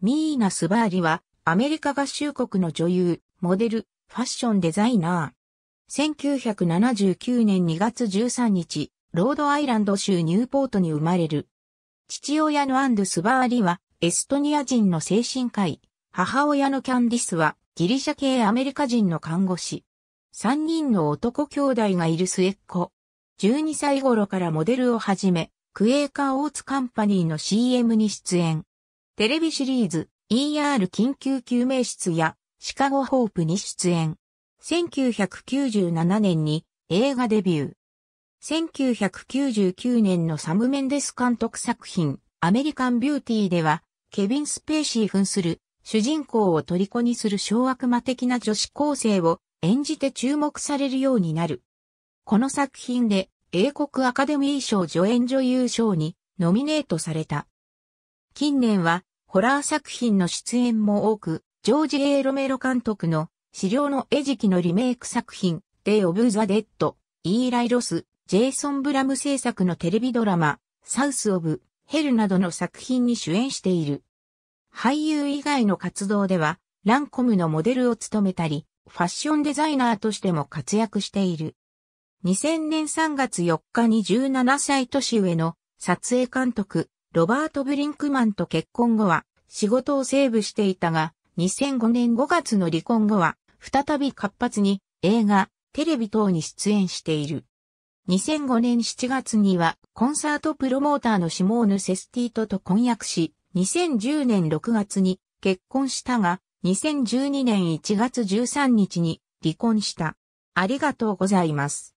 ミーナ・スバーリは、アメリカ合衆国の女優、モデル、ファッションデザイナー。1979年2月13日、ロードアイランド州ニューポートに生まれる。父親のアンドゥ・スバーリは、エストニア人の精神科医。母親のキャンディスは、ギリシャ系アメリカ人の看護師。3人の男兄弟がいる末っ子。12歳頃からモデルを始め、クエーカーオーツカンパニーの CM に出演。テレビシリーズ ER 緊急救命室やシカゴホープに出演。1997年に映画デビュー。1999年のサム・メンデス監督作品アメリカン・ビューティーではケビン・スペーシー扮する主人公を虜にする小悪魔的な女子高生を演じて注目されるようになる。この作品で英国アカデミー賞助演女優賞にノミネートされた。近年はホラー作品の出演も多く、ジョージ・エーロメロ監督の資料の餌食のリメイク作品、デイ・オブ・ザ・デッド、イーライ・ロス、ジェイソン・ブラム制作のテレビドラマ、サウス・オブ・ヘルなどの作品に主演している。俳優以外の活動では、ランコムのモデルを務めたり、ファッションデザイナーとしても活躍している。2000年3月4日に17歳年上の撮影監督、ロバート・ブリンクマンと結婚後は仕事をセーブしていたが、2005年5月の離婚後は、再び活発に映画、テレビ等に出演している。2005年7月には、コンサートプロモーターのシモーヌ・セスティートと婚約し、2010年6月に結婚したが、2012年1月13日に離婚した。ありがとうございます。